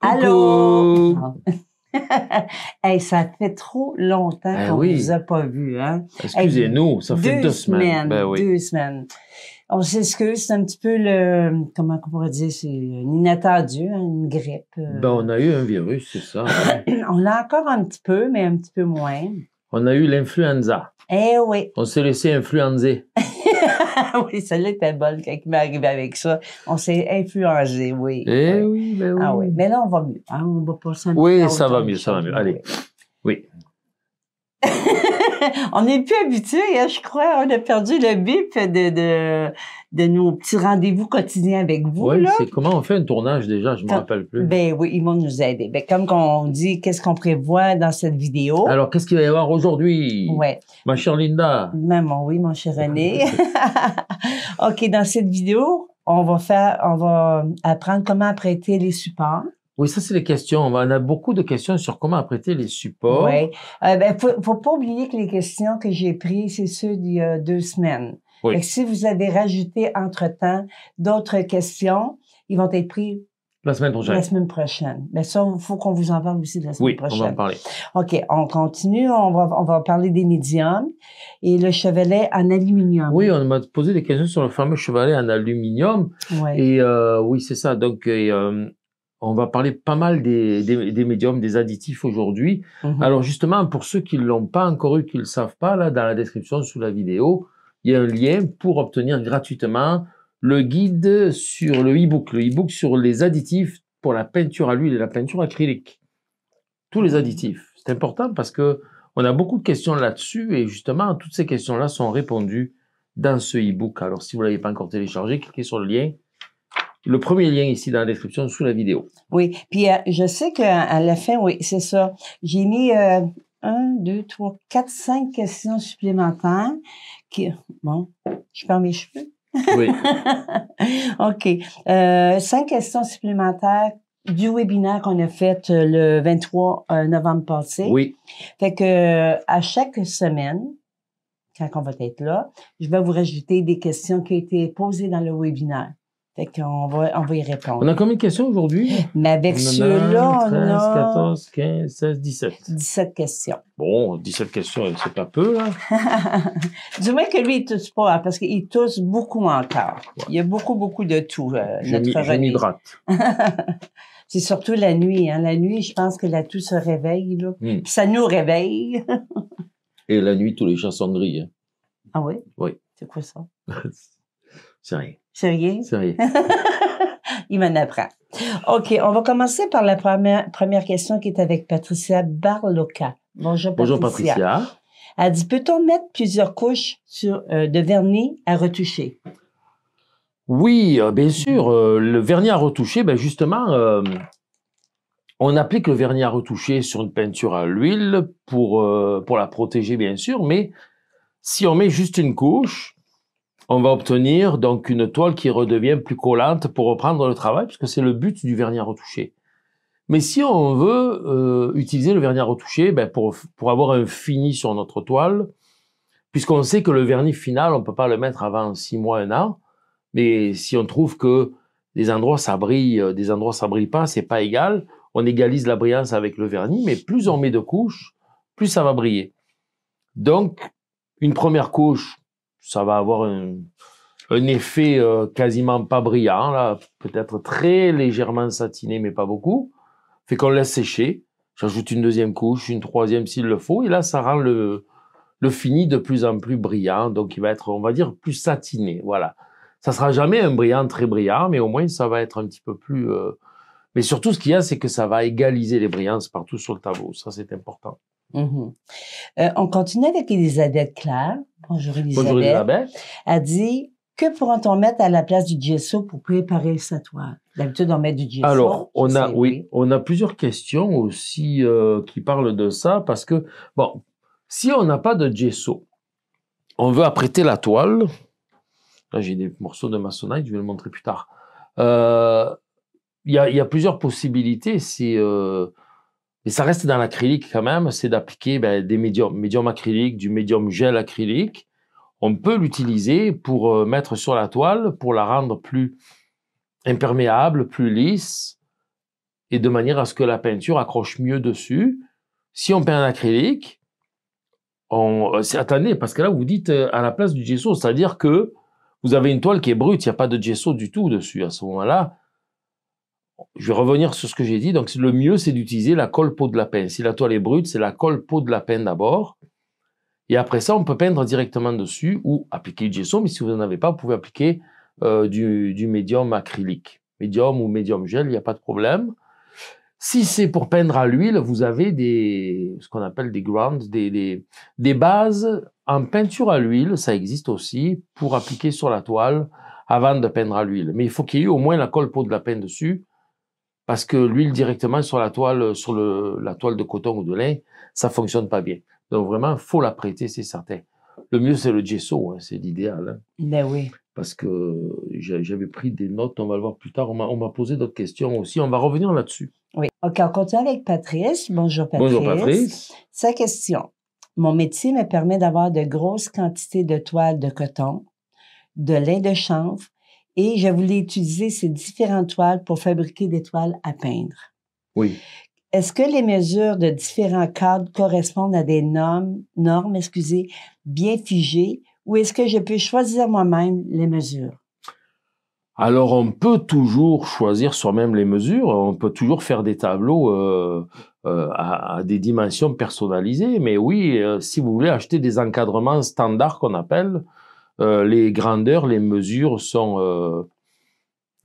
Allô! hey, ça fait trop longtemps ben qu'on ne vous a pas vu. Hein? Excusez-nous, ça fait deux, semaines. Ben deux semaines. On s'excuse, c'est un petit peu le. Comment on pourrait dire? C'est inattendu, hein, une grippe. Euh. Ben, on a eu un virus, c'est ça. Hein. on l'a encore un petit peu, mais un petit peu moins. On a eu l'influenza. Eh oui. On s'est laissé influencer. oui, celle-là était bonne quand il m'est arrivé avec ça. On s'est influencé, oui. Eh oui, ben ah oui. Ah, oui. Mais là, on va mieux. Hein? on va passer un Oui, ça va mieux, ça va mieux. Allez. Oui. on n'est plus habitués, hein, je crois. On a perdu le bip de, de, nos petits rendez-vous quotidiens avec vous. Oui, c'est comment on fait un tournage déjà, je ne me rappelle plus. Ben oui, ils vont nous aider. Ben, comme on dit, qu'est-ce qu'on prévoit dans cette vidéo? Alors, qu'est-ce qu'il va y avoir aujourd'hui? Oui. Ma chère Linda. Maman, oui, mon cher René. OK, dans cette vidéo, on va faire, on va apprendre comment apprêter les supports. Oui, ça, c'est les questions. On a beaucoup de questions sur comment apprêter les supports. Oui. Euh, ben, faut, pas oublier que les questions que j'ai prises, c'est ceux d'il y a deux semaines. Oui. si vous avez rajouté entre-temps d'autres questions, ils vont être pris la semaine prochaine. La semaine prochaine. Mais ça, il faut qu'on vous en parle aussi la semaine prochaine. Oui, on va en parler. OK, on continue. On va, on va parler des médiums et le chevalet en aluminium. Oui, on m'a posé des questions sur le fameux chevalet en aluminium. Et euh, oui, c'est ça. Donc, euh, on va parler pas mal des, médiums, des additifs aujourd'hui. Mhm. Alors justement, pour ceux qui ne l'ont pas encore eu, qui ne le savent pas, là, dans la description sous la vidéo, il y a un lien pour obtenir gratuitement le guide sur le e-book, le e-book sur les additifs pour la peinture à l'huile et la peinture acrylique. Tous les additifs. C'est important parce que on a beaucoup de questions là-dessus et justement, toutes ces questions-là sont répondues dans ce e-book. Alors si vous ne l'avez pas encore téléchargé, cliquez sur le lien le premier lien ici dans la description sous la vidéo. Oui, puis euh, je sais qu'à à la fin, oui, c'est ça. J'ai mis euh, un, deux, trois, quatre, cinq questions supplémentaires. Qui, bon, je perds mes cheveux. Oui. OK. Euh, cinq questions supplémentaires du webinaire qu'on a fait le 23 novembre passé. Oui. Fait que à chaque semaine, quand on va être là, je vais vous rajouter des questions qui ont été posées dans le webinaire. Fait qu'on va, on va y répondre. On a combien de questions aujourd'hui? Mais avec ceux-là, on a... 14, 15, 16, 17. 17 questions. Bon, 17 questions, c'est pas peu, là. du moins que lui, il tousse pas, hein, parce qu'il tousse beaucoup encore. Il y a beaucoup, beaucoup de tout, euh, je notre c'est surtout la nuit. Hein. La nuit, je pense que la toux se réveille, là. Hmm. Puis ça nous réveille. Et la nuit, tous les chats sont Ah oui? Oui. C'est quoi ça? c'est rien. Sérieux? Sérieux. Il m'en apprend. OK, on va commencer par la première, première question qui est avec Patricia Barloca. Bonjour, Patricia. Patricia. Elle dit, peut-on mettre plusieurs couches sur, euh, de vernis à retoucher? Oui, euh, bien sûr. Euh, le vernis à retoucher, ben, justement, on applique le vernis à retoucher sur une peinture à l'huile pour, pour la protéger, bien sûr, mais si on met juste une couche, on va obtenir donc une toile qui redevient plus collante pour reprendre le travail, puisque c'est le but du vernis à retoucher. Mais si on veut euh, utiliser le vernis à retoucher ben, pour, pour avoir un fini sur notre toile, puisqu'on sait que le vernis final, on ne peut pas le mettre avant six mois, un an, mais si on trouve que des endroits ça brille, euh, des endroits ça brille pas, c'est pas égal, on égalise la brillance avec le vernis, mais plus on met de couches, plus ça va briller. Donc, une première couche, ça va avoir un, effet euh, quasiment pas brillant, là, peut-être très légèrement satiné, mais pas beaucoup. Fait qu'on laisse sécher. J'ajoute une deuxième couche, une troisième s'il le faut, et là, ça rend le, fini de plus en plus brillant. Donc, il va être, on va dire, plus satiné. Voilà. Ça sera jamais un brillant très brillant, mais au moins, ça va être un petit peu plus. Euh, mais surtout, ce qu'il y a, c'est que ça va égaliser les brillances partout sur le tableau. Ça, c'est important. Mmh euh, on continue avec les Elisabeth Claire. Bonjour Elisabeth. Bonjour A dit que pourra on mettre à la place du gesso pour préparer sa toile D'habitude, on met du gesso. Alors, on a, oui, on a plusieurs questions aussi euh, qui parlent de ça parce que, bon, si on n'a pas de gesso, on veut apprêter la toile. Là, j'ai des morceaux de maçonnage, je vais le montrer plus tard. Euh, il y, a plusieurs possibilités. C'est. Euh, et ça reste dans l'acrylique quand même, c'est d'appliquer ben, des médiums, médium acrylique, du médium gel acrylique. On peut l'utiliser pour euh, mettre sur la toile, pour la rendre plus imperméable, plus lisse, et de manière à ce que la peinture accroche mieux dessus. Si on peint en acrylique, on, euh, attendez, parce que là, vous dites euh, à la place du gesso, c'est-à-dire que vous avez une toile qui est brute, il n'y a pas de gesso du tout dessus. À ce moment-là, je vais revenir sur ce que j'ai dit. Donc, le mieux, c'est d'utiliser la colle peau de la lapin. Si la toile est brute, c'est la colle peau de la lapin d'abord. Et après ça, on peut peindre directement dessus ou appliquer du gesso. Mais si vous n'en avez pas, vous pouvez appliquer euh, du, médium acrylique. Médium ou médium gel, il n'y a pas de problème. Si c'est pour peindre à l'huile, vous avez des, ce qu'on appelle des grounds, des, des bases en peinture à l'huile. Ça existe aussi pour appliquer sur la toile avant de peindre à l'huile. Mais il faut qu'il y ait au moins la colle peau de la lapin dessus parce que l'huile directement sur la toile, sur la toile de coton ou de lin, ça fonctionne pas bien. Donc vraiment, faut l'apprêter, prêter, c'est certain. Le mieux, c'est le gesso, hein, c'est l'idéal. Mais hein. Ben oui. Parce que j'avais pris des notes, on va le voir plus tard. On m'a posé d'autres questions aussi, on va revenir là-dessus. Oui. OK, on continue avec Patrice. Bonjour Patrice. Bonjour Patrice. Sa question. Mon métier me permet d'avoir de grosses quantités de toiles de coton, de lin de chanvre et je voulais utiliser ces différentes toiles pour fabriquer des toiles à peindre. Oui. Est-ce que les mesures de différents cadres correspondent à des normes, normes excusez, bien figées ou est-ce que je peux choisir moi-même les mesures? Alors, on peut toujours choisir soi-même les mesures, on peut toujours faire des tableaux euh, euh, à, des dimensions personnalisées, mais oui, euh, si vous voulez acheter des encadrements standards qu'on appelle, euh, les grandeurs, les mesures sont, euh,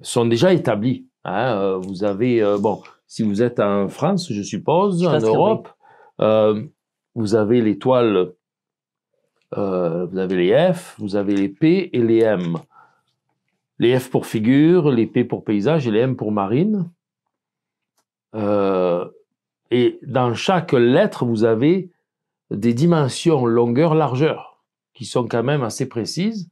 sont déjà établies. Hein. Euh, vous avez, bon, si vous êtes en France, je suppose, en Europe, vous avez l'étoile, vous avez les F, vous avez les P et les M. Les F pour figure, les P pour paysage et les M pour marine. et dans chaque lettre, vous avez des dimensions longueur-largeur qui sont quand même assez précises.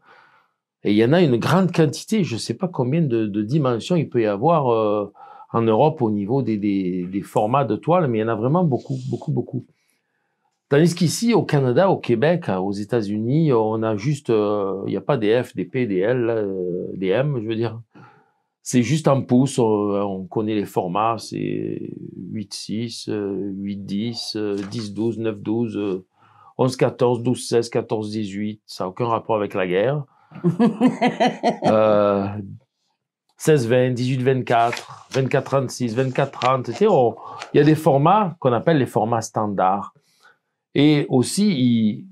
Et il y en a une grande quantité, je ne sais pas combien de, dimensions il peut y avoir euh, en Europe au niveau des, formats de toiles, mais il y en a vraiment beaucoup, beaucoup, beaucoup. Tandis qu'ici, au Canada, au Québec, hein, aux États-Unis, on a juste, euh, il n'y a pas des F, des P, des L, euh, des M, je veux dire. C'est juste en pouces, on, on connaît les formats, c'est 8-6, 8-10, 10-12, 9-12. 11, 14, 12, 16, 14, 18, ça n'a aucun rapport avec la guerre. 16, 20, 18, 24, 24, 36, 24, 30. etc. il y a des formats qu'on appelle les formats standards. Et aussi, ils,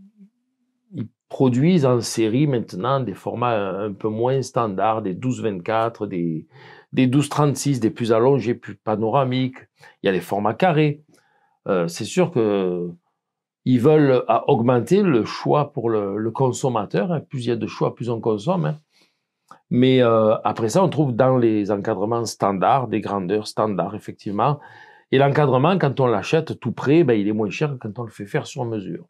produisent en série maintenant des formats un peu moins standards, des 12, 24, des, 12, 36, des plus allongés, plus panoramiques. Il y a les formats carrés. Euh, c'est sûr que ils veulent euh, augmenter le choix pour le, consommateur. Hein. Plus il y a de choix, plus on consomme. Hein. Mais euh, après ça, on trouve dans les encadrements standards, des grandeurs standards, effectivement. Et l'encadrement, quand on l'achète tout près, ben, il est moins cher que quand on le fait faire sur mesure.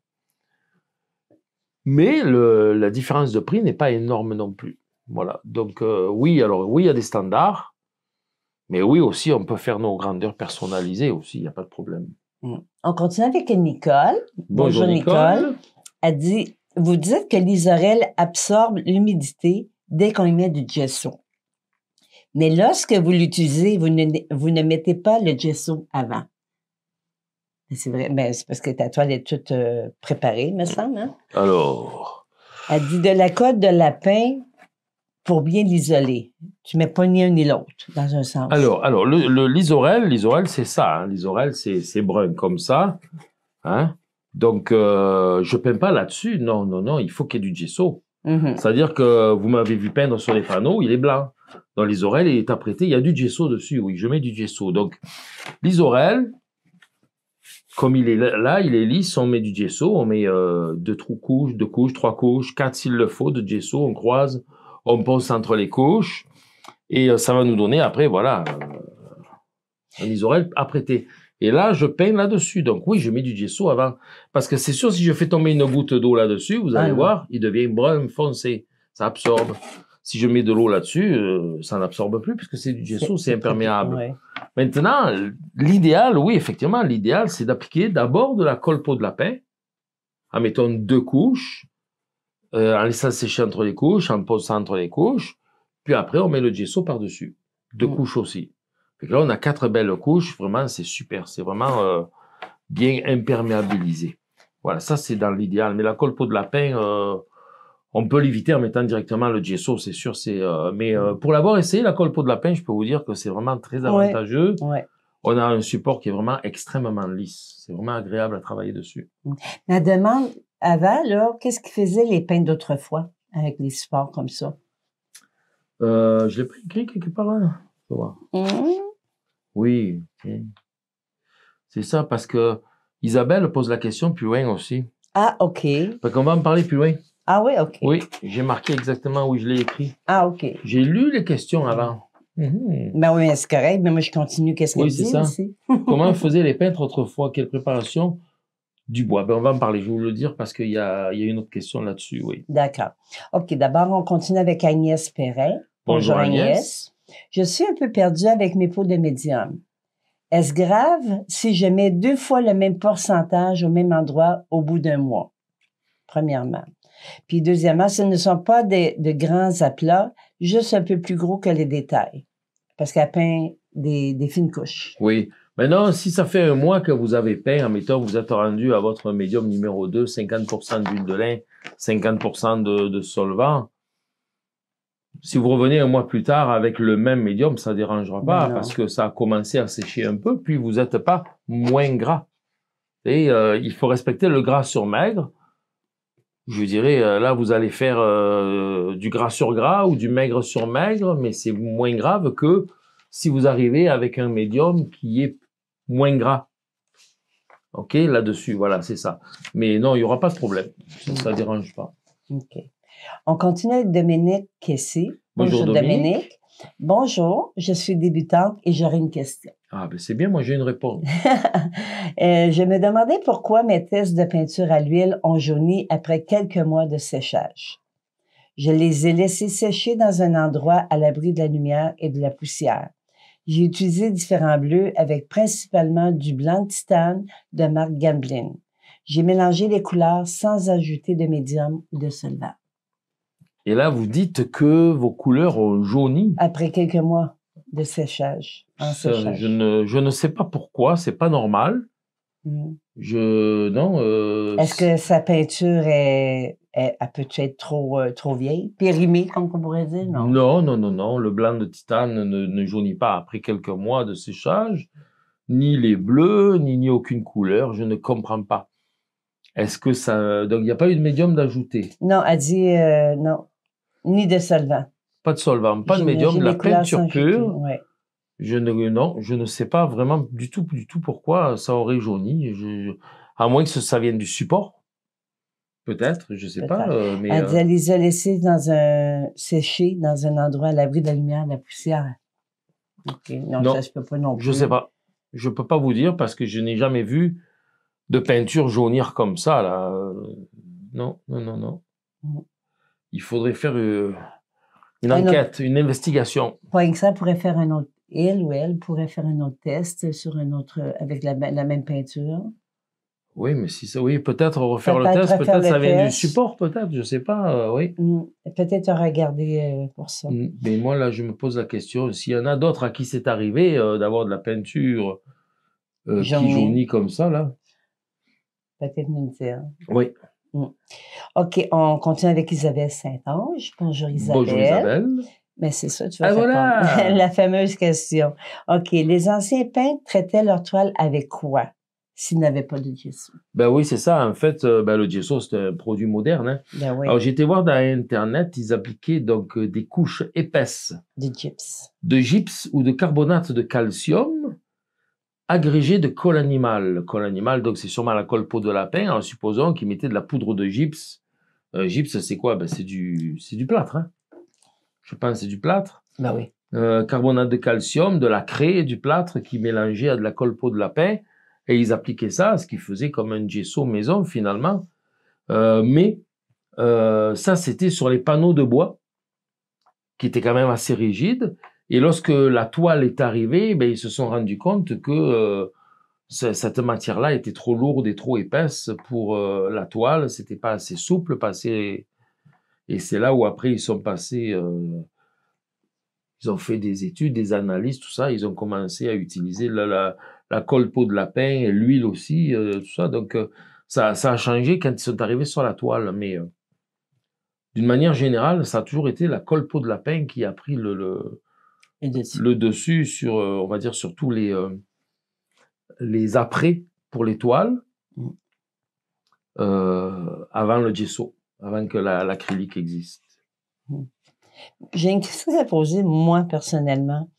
Mais la différence de prix n'est pas énorme non plus. Voilà. Donc euh, oui, alors oui, il y a des standards, mais oui aussi, on peut faire nos grandeurs personnalisées aussi, il n'y a pas de problème. Mm. On continue avec Nicole. Bonjour, Nicole. Elle dit, vous dites que l'isorel absorbe l'humidité dès qu'on y met du gesso. Mais lorsque vous l'utilisez, vous ne, vous ne mettez pas le gesso avant. C'est vrai, mais ben, c'est parce que ta toile est toute euh, préparée, me semble. Hein? Alors. Elle dit de la côte de lapin pour bien l'isoler. Tu mets pas ni un ni l'autre, dans un sens. Alors, alors l'isorel, l'isorel, c'est ça. Hein. L'isorel, c'est brun comme ça. Hein? Donc, euh, je peins pas là-dessus. Non, non, non, il faut qu'il y ait du gesso. Mm-hmm. C'est-à-dire que vous m'avez vu peindre sur les panneaux, il est blanc. Dans l'isorel, il est apprêté, il y a du gesso dessus. Oui, je mets du gesso. Donc, l'isorel, comme il est là, il est lisse, on met du gesso, on met euh, deux trous couches, deux couches, trois couches, quatre s'il le faut de gesso, on croise, on pense entre les couches, et euh, ça va nous donner après, voilà, euh, un isorel apprêté. Et là, je peins là-dessus. Donc oui, je mets du gesso avant. Parce que c'est sûr, si je fais tomber une goutte d'eau là-dessus, vous allez ah, voir, il devient brun foncé. Ça absorbe. Si je mets de l'eau là-dessus, euh, ça n'absorbe plus puisque c'est du gesso, c'est imperméable. Maintenant, l'idéal, oui, effectivement, l'idéal, c'est d'appliquer d'abord de la colle peau de lapin, en mettant deux couches, euh, en laissant sécher entre les couches, en posant entre les couches. Puis après, on met le gesso par-dessus. Deux mm. couches aussi. là, on a quatre belles couches. Vraiment, c'est super. C'est vraiment euh, bien imperméabilisé. Voilà, ça, c'est dans l'idéal. Mais la colle peau de lapin, euh, on peut l'éviter en mettant directement le gesso, c'est sûr. C'est euh, Mais pour l'avoir essayé, la colle peau de lapin, je peux vous dire que c'est vraiment très avantageux. On a un support qui est vraiment extrêmement lisse. C'est vraiment agréable à travailler dessus. Mm. La demande avant, là, qu'est-ce qu'ils faisaient les peintres d'autrefois avec les supports comme ça? Euh, je l'ai pris écrit quelque part là. Mmh. Oui, c'est ça parce que Isabelle pose la question plus loin aussi. Ah, ok. Parce qu'on va en parler plus loin. Ah oui, ok. Oui, j'ai marqué exactement où je l'ai écrit. Ah, ok. J'ai lu les questions avant. Mmh. Mmh. Ben oui, c'est correct, mais moi je continue. Qu'est-ce qu'elle dit ça. Comment faisaient les peintres autrefois? Quelle préparation bois. Ben, on va en parler, je vais vous le dire, parce qu'il y, a, une autre question là-dessus, oui. D'accord. OK, d'abord, on continue avec Agnès Perrin. Bonjour, Agnès. Je suis un peu perdue avec mes peaux de médium. Est-ce grave si je mets deux fois le même pourcentage au même endroit au bout d'un mois? Premièrement. Puis deuxièmement, ce ne sont pas des, de grands aplats, juste un peu plus gros que les détails. Parce qu'elle peint des, des fines couches. Oui. Maintenant, si ça fait un mois que vous avez peint, admettons, vous êtes rendu à votre médium numéro 2, 50% d'huile de lin, 50% de, de solvant. Si vous revenez un mois plus tard avec le même médium, ça ne dérangera pas parce que ça a commencé à sécher un peu, puis vous n'êtes pas moins gras. Et euh, il faut respecter le gras sur maigre. Je dirais, euh, là, vous allez faire euh, du gras sur gras ou du maigre sur maigre, mais c'est moins grave que si vous arrivez avec un médium qui est moins gras. OK, là-dessus, voilà, c'est ça. Mais non, il n'y aura pas de problème. Ça ne dérange pas. OK. On continue avec Dominique Kessy. Bonjour, Dominique. Bonjour, je suis débutante et j'aurais une question. Ah, ben c'est bien, moi j'ai une réponse. Euh, je me demandais pourquoi mes tests de peinture à l'huile ont jauni après quelques mois de séchage. Je les ai laissés sécher dans un endroit à l'abri de la lumière et de la poussière. J'ai utilisé différents bleus avec principalement du blanc de titane de marque Gamblin. J'ai mélangé les couleurs sans ajouter de médium ou de solvant. Et là, vous dites que vos couleurs ont jauni. Après quelques mois de séchage. Je, ne, sais pas pourquoi, c'est pas normal. Mm. Je euh, Est-ce que sa peinture est elle, peut être trop, euh, trop vieille? Périmée, comme on pourrait dire? Non, non, non, non. Le blanc de titane ne, jaunit pas après quelques mois de séchage, ni les bleus, ni, aucune couleur. Je ne comprends pas. Est-ce que ça. Donc, il n'y a pas eu de médium d'ajouter? Non, elle dit euh, non. Ni de solvant. Pas de solvant, pas de médium, la peinture pure. Je ne, non, je ne sais pas vraiment du tout, du tout pourquoi ça aurait jauni. à moins que ça vienne du support Peut-être, je ne sais pas. Euh, euh elle, les a laissés dans un, séché dans un endroit à l'abri de la lumière, de la poussière. Non, ça, je peux pas non plus. Je ne sais pas. Je ne peux pas vous dire parce que je n'ai jamais vu de peinture jaunir comme ça. Là. Non, non, non, non. Mm. Il faudrait faire euh, une enquête, une investigation. Pas que ça, pourrait faire un autre. Elle ou elle pourrait faire un autre test sur un autre avec la même peinture. Oui, mais si ça, oui, peut-être refaire le test, peut-être ça vient du support, peut-être, je sais pas, euh, oui. Mm. Peut-être regarder euh, pour ça. Mm. Mais moi, là, je me pose la question, s'il y en a d'autres à qui c'est arrivé euh, d'avoir de la peinture qui jaunit comme ça, là. Peut-être nous dire. Hein. Oui. Mm. OK, on continue avec Isabelle Saint-Ange. Bonjour Isabelle. Bonjour Isabelle. Mais c'est ça, tu vas ah, voilà. la fameuse question. OK, les anciens peintres traitaient leurs toiles avec quoi? s'il n'avait pas de gesso. Ben oui, c'est ça. En fait, euh, ben, le gesso, c'est un produit moderne. Hein. Ben oui. Alors, j'étais voir dans Internet, ils appliquaient donc euh, des couches épaisses. De GYPS De gypse ou de carbonate de calcium agrégé de colle animale. Colle animale, donc c'est sûrement la colle peau de lapin, en supposant qu'ils mettaient de la poudre de GYPS. Euh, c'est quoi ben, C'est du, du plâtre. Hein. Je pense que c'est du plâtre. Ben oui. Euh, carbonate de calcium, de la craie, du plâtre qui mélangeait à de la colle peau de lapin. Et ils appliquaient ça ce qu'ils faisaient comme un gesso maison finalement. Euh, mais euh, ça, c'était sur les panneaux de bois, qui étaient quand même assez rigides. Et lorsque la toile est arrivée, eh ben, ils se sont rendus compte que euh, cette matière-là était trop lourde et trop épaisse pour la toile. C'était pas assez souple, pas Et c'est là où après ils sont passés ils ont fait des études, des analyses, tout ça. Ils ont commencé à utiliser la, la, la peau de lapin, l'huile aussi, euh, tout ça. Donc, euh, ça, ça, a changé quand ils sont arrivés sur la toile. Mais euh, d'une manière générale, ça a toujours été la peau de lapin qui a pris le, le, dessus sur, on va dire, sur tous les, les apprêts pour les toiles mm. avant le gesso, avant que l'acrylique existe. Mm. J'ai une question à poser, moi, personnellement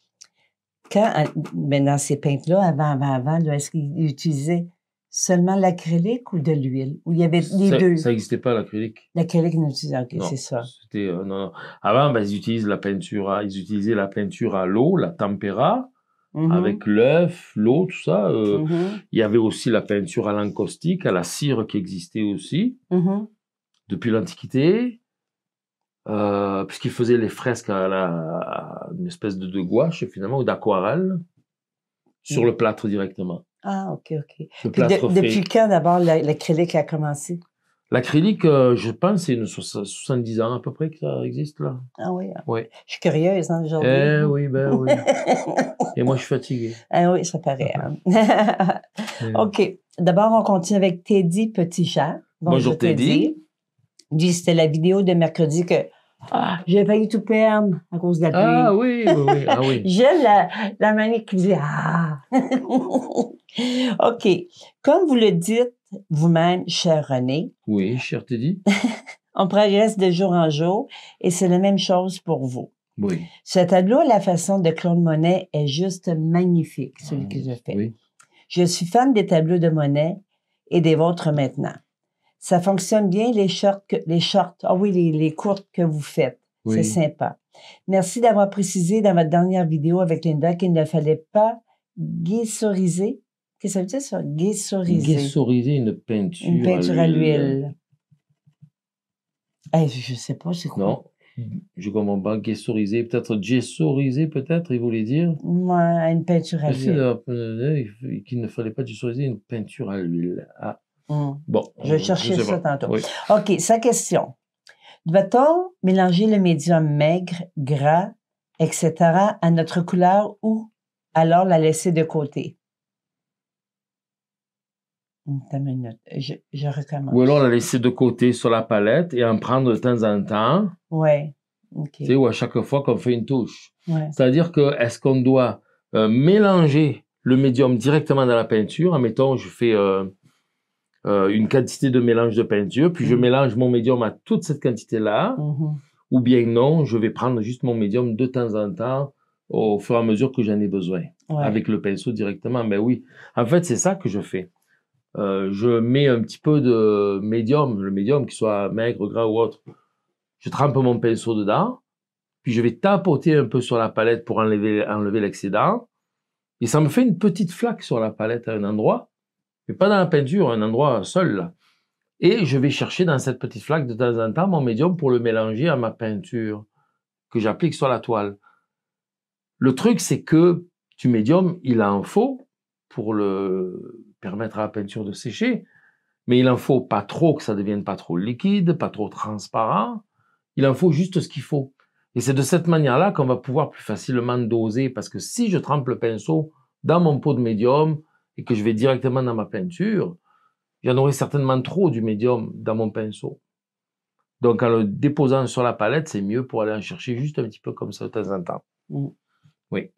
quand, mais ben, dans ces peintres-là, avant, avant, avant, est-ce qu'ils utilisaient seulement l'acrylique ou de l'huile? Ou il y avait les deux? Ça n'existait pas, l'acrylique. L'acrylique n'utilisait, c'est ça. Euh, non, Avant, ben, ils, la peinture ils utilisaient la peinture à l'eau, la tempéra, mm-hmm. avec l'œuf, l'eau, tout ça. Euh, mm-hmm. Il y avait aussi la peinture à l'encaustique, à la cire qui existait aussi, mm-hmm. depuis l'Antiquité. Euh, puisqu'il faisait les fresques à, une espèce de, gouache finalement ou d'aquarelle sur mm. le plâtre directement. Ah, ok, ok. depuis quand d'abord l'acrylique a commencé? L'acrylique, euh, je pense, c'est 70 ans à peu près que ça existe là. Ah oui. Hein. oui. Je suis curieuse hein, aujourd'hui. Eh oui, ben oui. Et moi, je suis fatiguée. Ah oui, ça paraît. Ah, ah. Hein. Eh OK. D'abord, on continue avec Teddy Petit-Chat. Bonjour, Teddy c'était la vidéo de mercredi que ah, j'ai failli tout perdre à cause de la pluie. Ah oui, oui, oui. Ah, j'ai la, la que qui dit Ah! OK. Comme vous le dites vous-même, cher René. Oui, cher Teddy. on progresse de jour en jour et c'est la même chose pour vous. Oui. Ce tableau la façon de Claude monnaie est juste magnifique, celui ah, que je fais. Oui. Je suis fan des tableaux de monnaie et des vôtres maintenant. Ça fonctionne bien, les shorts, les ah oui, les, courtes que vous faites. C'est sympa. Merci d'avoir précisé dans votre dernière vidéo avec Linda qu'il ne fallait pas guessoriser. Qu'est-ce que ça veut dire, ça? Guessoriser. Guessoriser une peinture. Une peinture à l'huile. Eh, je ne sais pas, c'est quoi? Non, je comprends pas. Guessoriser, peut-être gessoriser, peut-être, il voulait dire. Oui, une peinture à l'huile. Qu'il ne fallait pas gessoriser une peinture à l'huile. Ah. Hmm. Bon. Je vais chercher ça tantôt. OK, sa question. Doit-on mélanger le médium maigre, gras, etc. à notre couleur ou alors la laisser de côté? Hmm, je, je, recommence. Ou alors la laisser de côté sur la palette et en prendre de temps en temps. Oui. ou à chaque fois qu'on fait une touche. C'est-à-dire que est-ce qu'on doit euh, mélanger le médium directement dans la peinture? Admettons, je fais euh, euh, une quantité de mélange de peinture, puis je mhm. mélange mon médium à toute cette quantité-là, mhm. ou bien non, je vais prendre juste mon médium de temps en temps au fur et à mesure que j'en ai besoin, avec le pinceau directement. Mais ben oui, en fait, c'est ça que je fais. Euh, je mets un petit peu de médium, le médium, qui soit maigre, gras ou autre. Je trempe mon pinceau dedans, puis je vais tapoter un peu sur la palette pour enlever, enlever l'excédent. Et ça me fait une petite flaque sur la palette à un endroit mais pas dans la peinture, un endroit seul. Et je vais chercher dans cette petite flaque de temps en temps mon médium pour le mélanger à ma peinture que j'applique sur la toile. Le truc, c'est que du médium, il en faut pour le permettre à la peinture de sécher, mais il en faut pas trop que ça devienne pas trop liquide, pas trop transparent. Il en faut juste ce qu'il faut. Et c'est de cette manière-là qu'on va pouvoir plus facilement doser, parce que si je trempe le pinceau dans mon pot de médium, que je vais directement dans ma peinture, il y en aurait certainement trop du médium dans mon pinceau. Donc en le déposant sur la palette, c'est mieux pour aller en chercher juste un petit peu comme ça de temps en temps. Mm. Oui.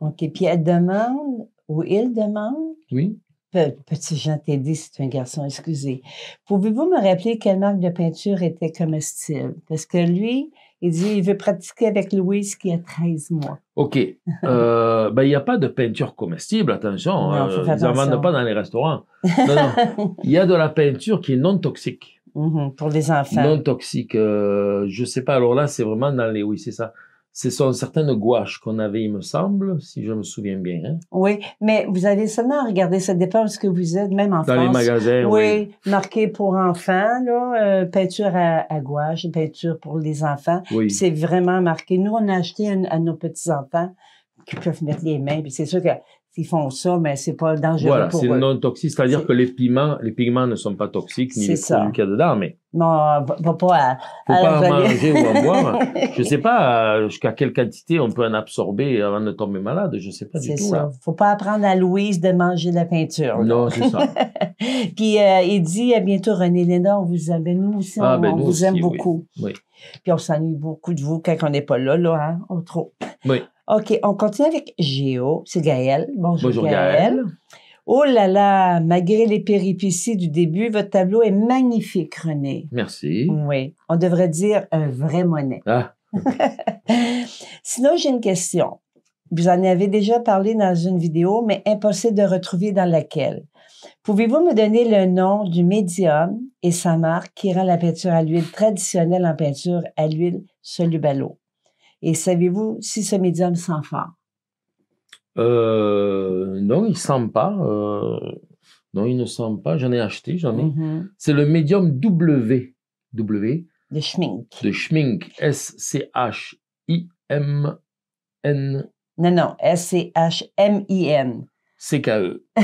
OK. Puis elle demande, ou il demande. Oui. Petit Jean dit, c'est un garçon, excusez. Pouvez-vous me rappeler quelle marque de peinture était comestible? Parce que lui, il dit, il veut pratiquer avec Louise qui a 13 mois. OK. Euh, ben, il n'y a pas de peinture comestible, attention. Non, euh, ils n'en vendent pas dans les restaurants. Non, non. Il y a de la peinture qui est non toxique. Mm-hmm, pour les enfants. Non toxique. Euh, je ne sais pas. Alors là, c'est vraiment dans les... Oui, c'est ça. Ce sont certaines gouaches qu'on avait, il me semble, si je me souviens bien. Hein. Oui, mais vous avez seulement regarder, ça dépend de ce que vous êtes, même en France. Dans les magasins, oui. marqué pour enfants, là, euh, peinture à, gouache, peinture pour les enfants. Oui. C'est vraiment marqué. Nous, on a acheté à, à nos petits-enfants qui peuvent mettre les mains. Puis c'est sûr que ils font ça, mais c'est pas dangereux pour eux. Voilà, c'est non toxique, c'est-à-dire que les piments, les pigments ne sont pas toxiques, ni les produits qu'il y a dedans, mais... Non, euh, va pas pas en manger ou en boire. Je sais pas euh, jusqu'à quelle quantité on peut en absorber avant de tomber malade, je sais pas du tout. C'est ça. Faut pas apprendre à Louise de manger de la peinture. Non, c'est ça. Puis euh, il dit à bientôt René on vous aime. nous aussi, ah, ben, on, nous vous aime beaucoup. Oui. Puis on s'ennuie beaucoup de vous quand on n'est pas là, là, hein, trop. Oui. OK, on continue avec Géo. C'est Gaël. Bonjour, Bonjour Gaël. Oh là là, malgré les péripéties du début, votre tableau est magnifique, René. Merci. Oui, on devrait dire un vrai monnaie. Ah. Sinon, j'ai une question. Vous en avez déjà parlé dans une vidéo, mais impossible de retrouver dans laquelle. Pouvez-vous me donner le nom du médium et sa marque qui rend la peinture à l'huile traditionnelle en peinture à l'huile solubalo? Et savez-vous si ce médium sent fort? Euh, non, il ne sent pas. Euh, non, il ne sent pas. J'en ai acheté, j'en ai. Mm-hmm. C'est le médium W. W. De Schmink. De Schmink. S-C-H-I-M-N. Non, non, S-C-H-M-I-N. C'est eux.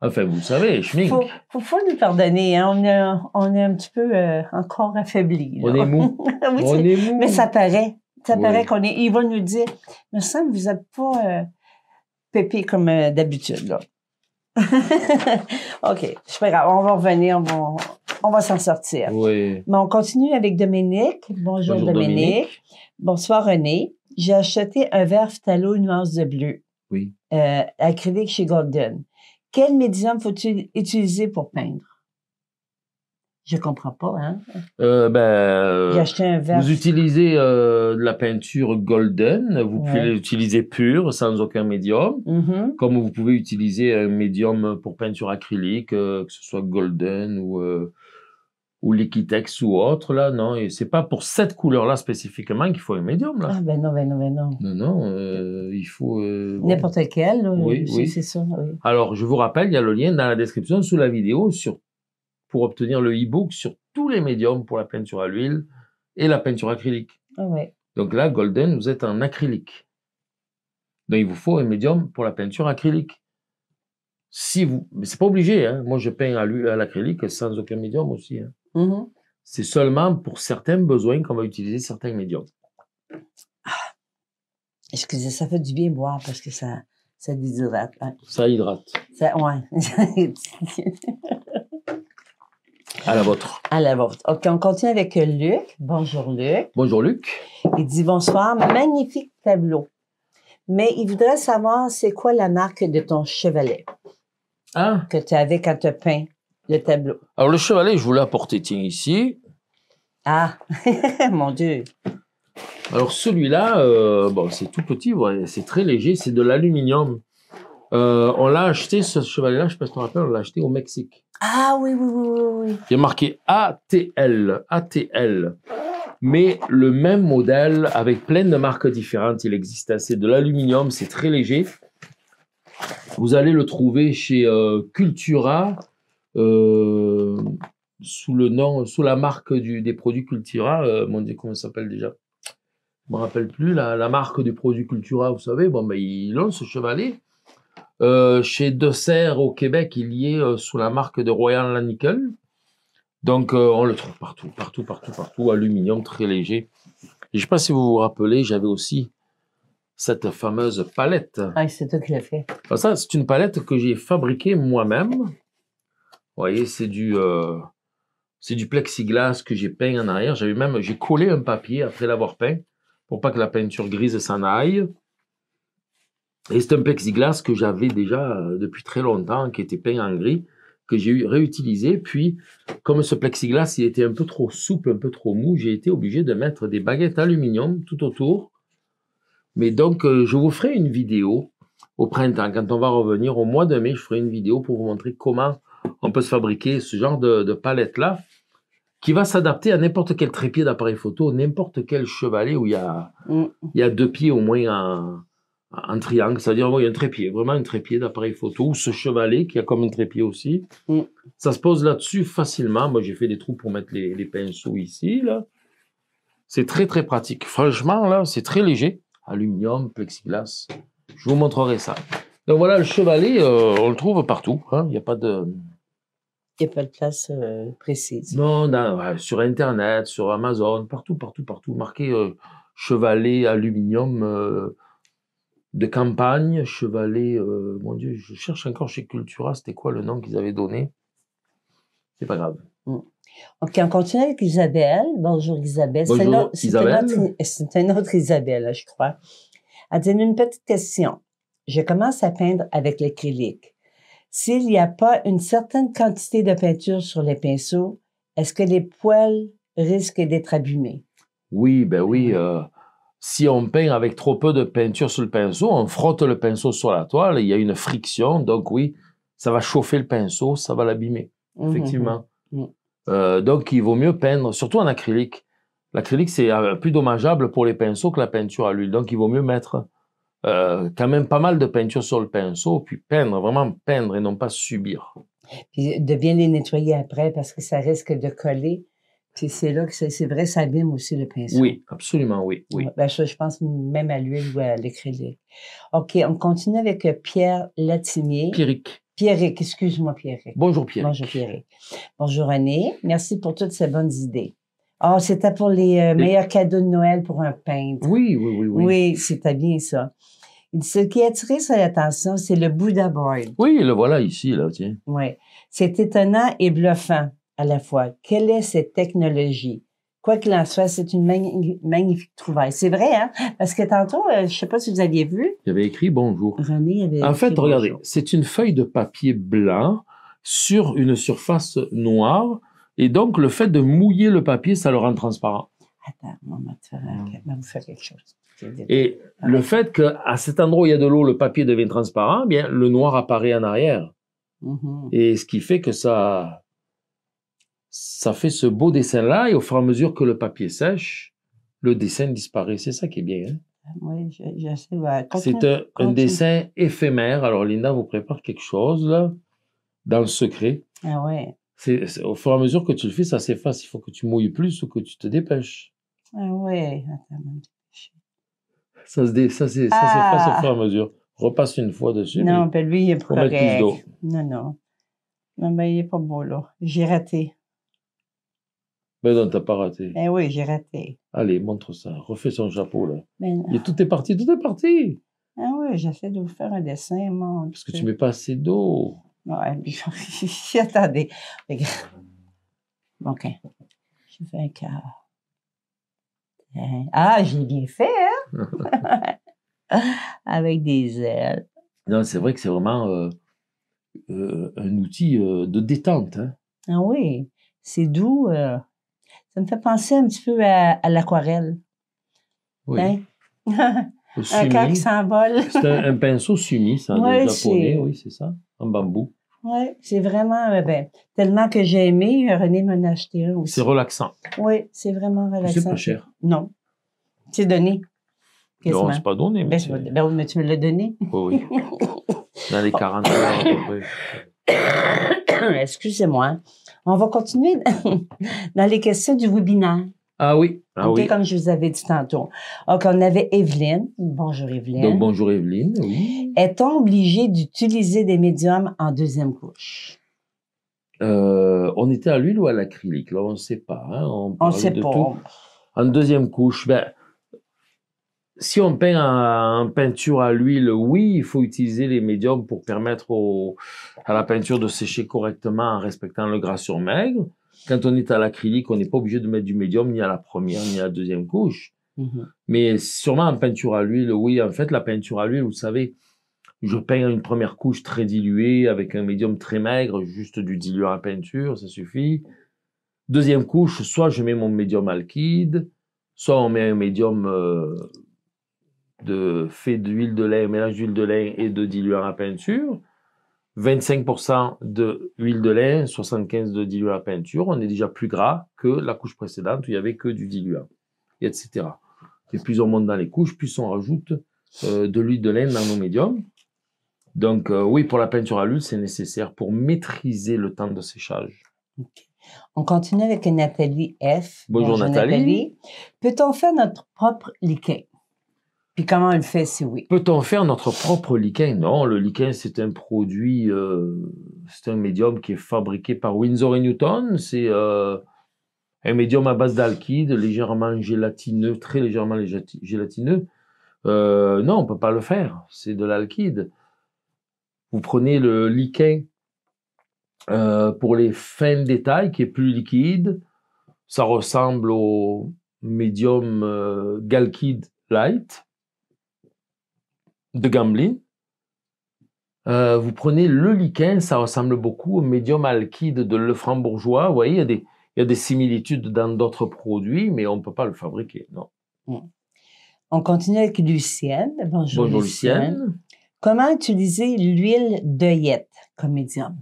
enfin, vous savez, je Faut, faut, faut nous pardonner, hein. on, est, on est un petit peu euh, encore affaibli. On est mou. Mais ça paraît. Ça paraît qu'on est. Il va nous dire, me semble que vous n'êtes pas euh, pépé comme euh, d'habitude, OK, je pas grave. On va revenir, on va, s'en sortir. Oui. Mais on continue avec Dominique. Bonjour, Dominique. Bonsoir René. J'ai acheté un verre phtalo nuance de bleu oui. Euh, acrylique chez Golden. Quel médium faut-il utiliser pour peindre? Je comprends pas, hein? Euh, ben, Vous utilisez euh, de la peinture golden, vous pouvez l'utiliser pure, sans aucun médium, mm-hmm. comme vous pouvez utiliser un médium pour peinture acrylique, que ce soit golden ou ou l'Equitex ou autre, là, non, et c'est pas pour cette couleur-là spécifiquement qu'il faut un médium, là. Ah ben non, ben non, ben non. Non, non, euh, il faut... Euh, N'importe lequel, euh, oui, c'est ça. Alors, je vous rappelle, il y a le lien dans la description sous la vidéo sur, pour obtenir le e-book sur tous les médiums pour la peinture à l'huile et la peinture acrylique. Ah ouais. Donc là, Golden, vous êtes en acrylique. Donc, il vous faut un médium pour la peinture acrylique si vous, mais c'est pas obligé, hein. Moi, je peins à, l'acrylique sans aucun médium aussi. Hein. Mm-hmm. C'est seulement pour certains besoins qu'on va utiliser certains médiums. Ah! Excusez, ça fait du bien boire parce que ça, ça hein. Ça hydrate. Ça, ouais. À la vôtre. À la vôtre. OK, on continue avec Luc. Bonjour, Luc. Bonjour, Luc. Il dit bonsoir. Magnifique tableau. Mais il voudrait savoir c'est quoi la marque de ton chevalet ah! que tu avais quand tu peins le tableau. Alors, le chevalet, je vous l'ai apporté, tiens, ici. Ah, mon Dieu. Alors, celui-là, euh, bon, c'est tout petit, c'est très léger, c'est de l'aluminium. Euh, on l'a acheté, ce chevalet-là, je ne sais pas tu te rappelles, on l'a acheté au Mexique. Ah oui, oui, oui, oui. Il est marqué ATL, ATL. Mais le même modèle avec plein de marques différentes, il existe assez. De l'aluminium, c'est très léger. Vous allez le trouver chez euh, Cultura, euh, sous le nom, sous la marque des produits Cultura. Euh, mon Dieu, comment ça s'appelle déjà Je me rappelle plus. La, marque des produits Cultura, vous savez. Bon, ben, il lance Chevalet. Euh, chez Dosser au Québec, il y est sous la marque de Royal Nickel. Donc on le trouve partout, partout, partout, partout. Aluminium très léger. je ne sais pas si vous vous rappelez, j'avais aussi cette fameuse palette. Ah, c'est toi qui fait. Ah, ça, c'est une palette que j'ai fabriquée moi-même. Vous voyez, c'est du, euh, du plexiglas que j'ai peint en arrière. J'avais même, j'ai collé un papier après l'avoir peint pour pas que la peinture grise s'en aille. Et c'est un plexiglas que j'avais déjà euh, depuis très longtemps, qui était peint en gris, que j'ai réutilisé. Puis, comme ce plexiglas, il était un peu trop souple, un peu trop mou, j'ai été obligé de mettre des baguettes d'aluminium tout autour. Mais donc, euh, je vous ferai une vidéo au printemps, quand on va revenir au mois de mai, je ferai une vidéo pour vous montrer comment on peut se fabriquer ce genre de, palette-là qui va s'adapter à n'importe quel trépied d'appareil photo, n'importe quel chevalet où il y a, mm. il y a deux pieds au moins en, triangle. C'est-à-dire, il y a un trépied, vraiment un trépied d'appareil photo, ou ce chevalet qui a comme un trépied aussi. Mm. Ça se pose là-dessus facilement. Moi, j'ai fait des trous pour mettre les, pinceaux ici, là. C'est très, très pratique. Franchement, là, c'est très léger. Aluminium, plexiglas. Je vous montrerai ça. Donc voilà, le chevalet, euh, on le trouve partout. Hein. Il n'y a pas de pas de place euh, précise Non, non, sur Internet, sur Amazon, partout, partout, partout, marqué euh, chevalet aluminium euh, de campagne, chevalet. mon Dieu, je cherche encore chez Cultura, c'était quoi le nom qu'ils avaient donné C'est pas grave. Mm. Ok, on continue avec Isabelle. Bonjour Isabelle. Bonjour, C'est une, autre Isabelle, je crois. Elle dit une petite question. Je commence à peindre avec l'acrylique. S'il n'y a pas une certaine quantité de peinture sur les pinceaux, est-ce que les poils risquent d'être abîmés? Oui, ben oui. Euh, si on peint avec trop peu de peinture sur le pinceau, on frotte le pinceau sur la toile, il y a une friction, donc oui, ça va chauffer le pinceau, ça va l'abîmer, mmh, effectivement. Mmh, mmh. Euh, donc il vaut mieux peindre, surtout en acrylique. L'acrylique, c'est euh, plus dommageable pour les pinceaux que la peinture à l'huile, donc il vaut mieux mettre euh, quand même pas mal de peinture sur le pinceau, puis peindre, vraiment peindre et non pas subir. Puis euh, de bien les nettoyer après parce que ça risque de coller. Puis c'est là que c'est vrai, ça abîme aussi le pinceau. Oui, absolument, oui. oui. Ben, je, pense même à l'huile ou à l'acrylique. OK, on continue avec euh, Pierre Latinier. Pierrick. Pierrick, excuse-moi, Pierrick. Bonjour, Pierrick. Bonjour, Pierrick. Bonjour, René. Merci pour toutes ces bonnes idées oh, c'était pour les euh, meilleurs cadeaux de Noël pour un peintre. Oui, oui, oui. Oui, oui c'était bien ça. Ce qui a attiré son attention, c'est le Buddha boy. Oui, le voilà ici, là, tiens. Oui. C'est étonnant et bluffant à la fois. Quelle est cette technologie? Quoi qu'il en soit, c'est une magnifique, trouvaille. C'est vrai, hein? Parce que tantôt, euh, je ne sais pas si vous aviez vu. Il avait écrit bonjour. René avait En fait, regardez, c'est une feuille de papier blanc sur une surface noire et donc, le fait de mouiller le papier, ça le rend transparent. Attends, on va faire quelque chose. Et le fait qu'à cet endroit où il y a de l'eau, le papier devient transparent, eh bien, le noir apparaît en arrière. Mhm. Et ce qui fait que ça, ça fait ce beau dessin-là, et au fur et à mesure que le papier sèche, le dessin disparaît. C'est ça qui est bien. Hein. Ah, oui, C'est un, dessin éphémère. Alors, Linda vous prépare quelque chose là, dans le secret. Ah ouais au fur et à mesure que tu le fais, ça s'efface. Il faut que tu mouilles plus ou que tu te dépêches. Ah ouais, Ça se dé, ça, s'efface au ah. fur et à mesure. Repasse une fois dessus. Non, mais ben, lui, il est pour plus Non, non. Non, mais ben, il est pas beau, là. J'ai raté. Mais ben, non, t'as pas raté. Ben oui, j'ai raté. Allez, montre ça. Refais son chapeau, là. Mais non. tout est parti, tout est parti. Ah oui, j'essaie de vous faire un dessin, Parce que tu mets pas assez d'eau. Ouais, Ok. Je un Ah, j'ai bien fait, hein? Avec des ailes. Non, c'est vrai que c'est vraiment euh, euh, un outil euh, de détente. Hein. Ah oui, c'est doux. Ça me fait penser un petit peu à, l'aquarelle. Oui. Hein? un qui s'envole. c'est un, pinceau sumi, ça, ouais, japonais, oui, c'est ça, en bambou. Oui, c'est vraiment, euh, ben, tellement que j'ai aimé, euh, René m'en a acheté un aussi. C'est relaxant. Oui, c'est vraiment relaxant. C'est pas cher. Non. C'est donné. Non, c'est pas donné. Mais, ben, ben, ben, mais tu me l'as donné. Oui, oui. Dans les 40 heures, à peu près. Excusez-moi. On va continuer dans les questions du webinaire. Ah, ah oui. Comme je vous avais dit tantôt. Donc, on avait Evelyne. Bonjour Evelyne. Donc, bonjour Evelyne. Est-on obligé d'utiliser des médiums en deuxième couche? Euh, on était à l'huile ou à l'acrylique, là, on ne sait pas. Hein. On, ne sait pas. En deuxième couche, ben, si on peint en, peinture à l'huile, oui, il faut utiliser les médiums pour permettre à la peinture de sécher correctement en respectant le gras sur maigre. Quand on est à l'acrylique, on n'est pas obligé de mettre du médium ni à la première ni à la deuxième couche. Mhm. Mais sûrement en peinture à l'huile, oui, en fait, la peinture à l'huile, vous savez, je peins une première couche très diluée avec un médium très maigre, juste du diluant à peinture, ça suffit. Deuxième couche, soit je mets mon médium alkyde, soit on met un médium euh, de fait d'huile de lin, mélange d'huile de lin et de diluant à peinture. 25% de huile de lin, 75 de diluant à peinture, on est déjà plus gras que la couche précédente où il n'y avait que du diluant, etc. Et puis on monte dans les couches, puis on rajoute euh, de l'huile de lin dans nos médiums. Donc euh, oui, pour la peinture à l'huile, c'est nécessaire pour maîtriser le temps de séchage. On continue avec Nathalie F. Bonjour, Nathalie. Peut-on faire notre propre liquide puis comment on le fait c'est oui? Peut-on faire notre propre liquin Non, le liquin, c'est un produit, euh, c'est un médium qui est fabriqué par Windsor et Newton. C'est euh, un médium à base d'alkyde, légèrement gélatineux, très légèrement gélatineux. Euh, non, on ne peut pas le faire. C'est de l'alkyde. Vous prenez le lichen pour les fins détails, qui est plus liquide. Ça ressemble au médium galkyde light de gambling, euh, vous prenez le lichen, ça ressemble beaucoup au médium alkyde de Lefranc-Bourgeois. Vous voyez, il y, a des, il des similitudes dans d'autres produits, mais on ne peut pas le fabriquer, non. On continue avec Lucienne. Bonjour, Bonjour Lucienne. Comment utiliser l'huile d'œillette comme médium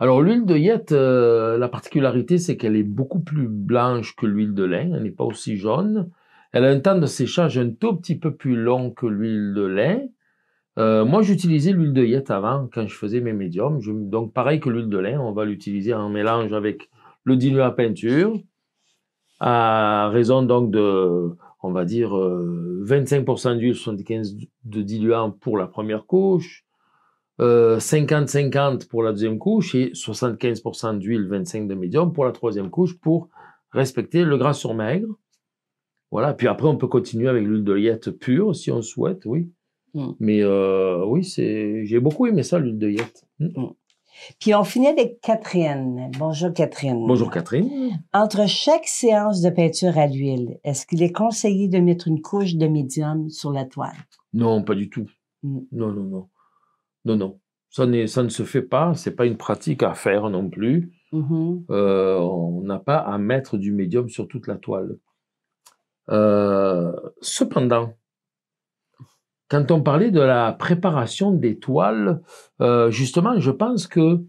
alors l'huile de euh, la particularité c'est qu'elle est beaucoup plus blanche que l'huile de lin, elle n'est pas aussi jaune. Elle a un temps de séchage un tout petit peu plus long que l'huile de lin. Euh, moi, j'utilisais l'huile de yette avant quand je faisais mes médiums. donc, pareil que l'huile de lin, on va l'utiliser en mélange avec le diluant à peinture à raison donc de, on va dire, 25% euh, d'huile, 75% de diluant pour la première couche, 50-50 euh, pour la deuxième couche et 75% d'huile, 25% de médium pour la troisième couche pour respecter le gras sur maigre. Voilà. Puis après, on peut continuer avec l'huile de liette pure si on souhaite, oui. Mm. Mais euh, oui, c'est, j'ai beaucoup aimé ça, l'huile de mm. mm. Puis on finit avec Catherine. Bonjour Catherine. Bonjour Catherine. Entre chaque séance de peinture à l'huile, est-ce qu'il est conseillé de mettre une couche de médium sur la toile? Non, pas du tout. Non, non, non. Non, non. Ça, ça ne se fait pas. C'est pas une pratique à faire non plus. Mm-hmm. Euh, on n'a pas à mettre du médium sur toute la toile. Euh, cependant, quand on parlait de la préparation des toiles, euh, justement, je pense que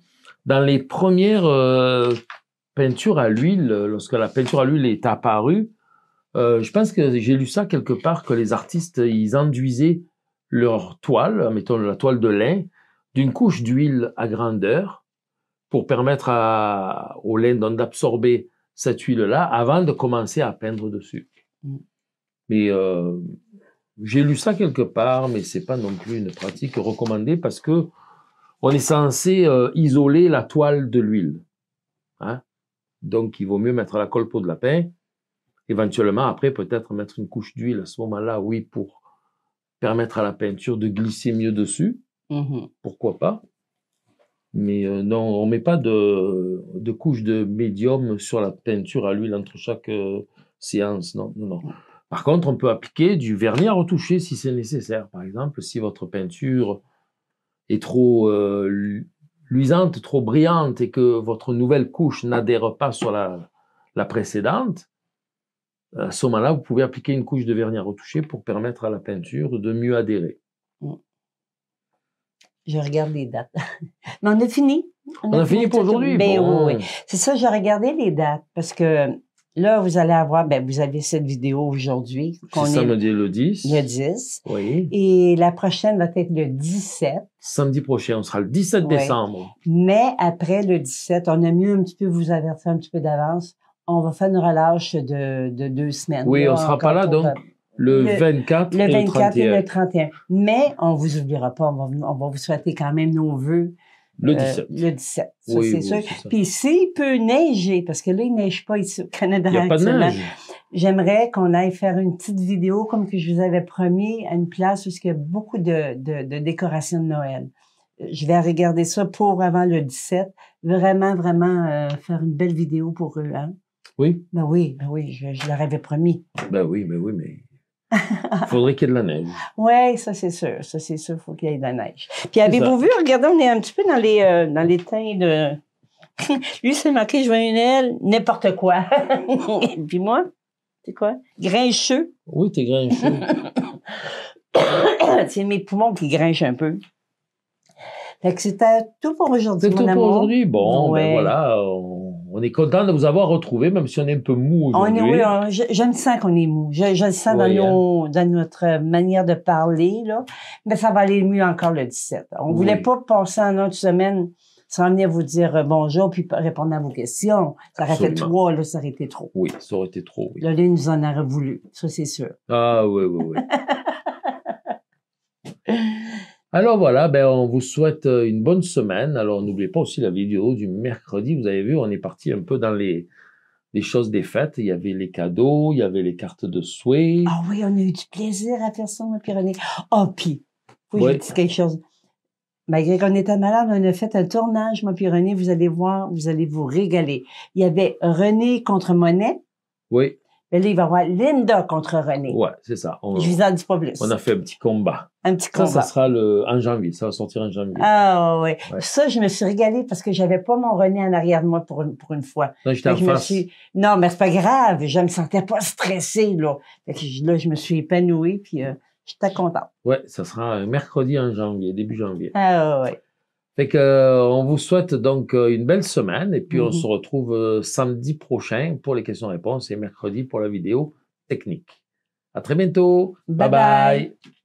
dans les premières euh, peintures à l'huile, lorsque la peinture à l'huile est apparue, je pense que j'ai lu ça quelque part que les artistes ils enduisaient leur toile, mettons la toile de lin, d'une couche d'huile à grandeur pour permettre au lin d'absorber cette huile-là avant de commencer à peindre dessus. Mm. Mais euh, j'ai lu ça quelque part, mais c'est pas non plus une pratique recommandée parce que on est censé euh, isoler la toile de l'huile. Hein. Donc, il vaut mieux mettre la colle peau de lapin. Éventuellement, après, peut-être mettre une couche d'huile à ce moment-là, oui, pour permettre à la peinture de glisser mieux dessus. Mm-hmm. Pourquoi pas mais euh, non, on met pas de, couche de médium sur la peinture à l'huile entre chaque, séance. Non, non, Par contre, on peut appliquer du vernis à retoucher si c'est nécessaire. Par exemple, si votre peinture est trop euh, luisante, trop brillante et que votre nouvelle couche n'adhère pas sur la, précédente, à ce moment-là, vous pouvez appliquer une couche de vernis à retoucher pour permettre à la peinture de mieux adhérer. Mm. Je regarde les dates. Mais on a fini. On a, fini, pour aujourd'hui. Ben c'est ça, j'ai regardé les dates parce que Là, vous allez avoir, ben, vous avez cette vidéo aujourd'hui. samedi le 10. Le 10. Oui. Et la prochaine va être le 17. Samedi prochain, on sera le 17 décembre. Mais après le 17, on a mieux un petit peu vous avertir un petit peu d'avance. On va faire une relâche de, deux semaines. Oui, on ne sera pas là donc. Le, 24 le 24 et le 31. Mais on vous oubliera pas, on va, on va, vous souhaiter quand même nos voeux le 17. Euh, le 17, c'est sûr. Puis s'il peut neiger, parce que là, il neige pas ici au Canada. Il n'y a pas de neige. J'aimerais qu'on aille faire une petite vidéo, comme que je vous avais promis, à une place où il y a beaucoup de, de, décorations de Noël. Je vais regarder ça pour avant le 17. Vraiment, vraiment euh, faire une belle vidéo pour eux. Hein? Oui? Ben oui, ben oui, je, je leur avais promis. Ben oui, ben oui, mais faudrait qu'il y ait de la neige. Oui, ça c'est sûr. Ça c'est sûr, faut qu'il y ait de la neige. Puis avez-vous vu, regardez, on est un petit peu dans les, teintes. Euh, dans les de. Lui, c'est marqué je veux une aile, n'importe quoi. Puis moi, c'est quoi? Grincheux. Oui, t'es grincheux. c'est mes poumons qui grinchent un peu. Fait que c'était tout pour aujourd'hui. C'est tout pour aujourd'hui. Bon, ben voilà. On est content de vous avoir retrouvé, même si on est un peu mou aujourd'hui. On est, oui, j'aime qu'on est mou. Je le sens hein. dans, notre manière de parler, là. Mais ça va aller mieux encore le 17. On ne voulait pas passer en autre semaine sans venir vous dire euh, bonjour puis répondre à vos questions. Ça aurait Absolument. ça aurait été trop. Oui, ça aurait été trop, oui. nous en aurait voulu, ça, c'est sûr. Ah, oui, oui, oui. Alors voilà, ben on vous souhaite euh, une bonne semaine. Alors n'oubliez pas aussi la vidéo du mercredi. Vous avez vu, on est parti un peu dans les, choses des fêtes. Il y avait les cadeaux, il y avait les cartes de souhait. Ah oui, on a eu du plaisir à faire ça, moi, René. Oh, puis, oui, ouais. quelque chose. Malgré qu'on était malade, on a fait un tournage, moi, puis René. Vous allez voir, vous allez vous régaler. Il y avait René contre Monet. Oui. Mais là, il va y avoir Linda contre René. Ouais, c'est ça. On, je vous en dis pas plus. On a fait un petit combat. Un petit combat. Ça, ça sera le, en janvier. Ça va sortir en janvier. Ah oui. Ouais. Ça, je me suis régalée parce que j'avais pas mon René en arrière de moi pour une, pour une fois. Non, j'étais en face. Non, mais c'est pas grave. Je me sentais pas stressée, là. là, je me suis épanouie, puis euh, j'étais contente. Ouais, ça sera euh, mercredi en janvier, début janvier. Ah oui. Euh, on vous souhaite donc euh, une belle semaine et puis on se mhm. retrouve euh, samedi prochain pour les questions-réponses et mercredi pour la vidéo technique. À très bientôt. bye. bye.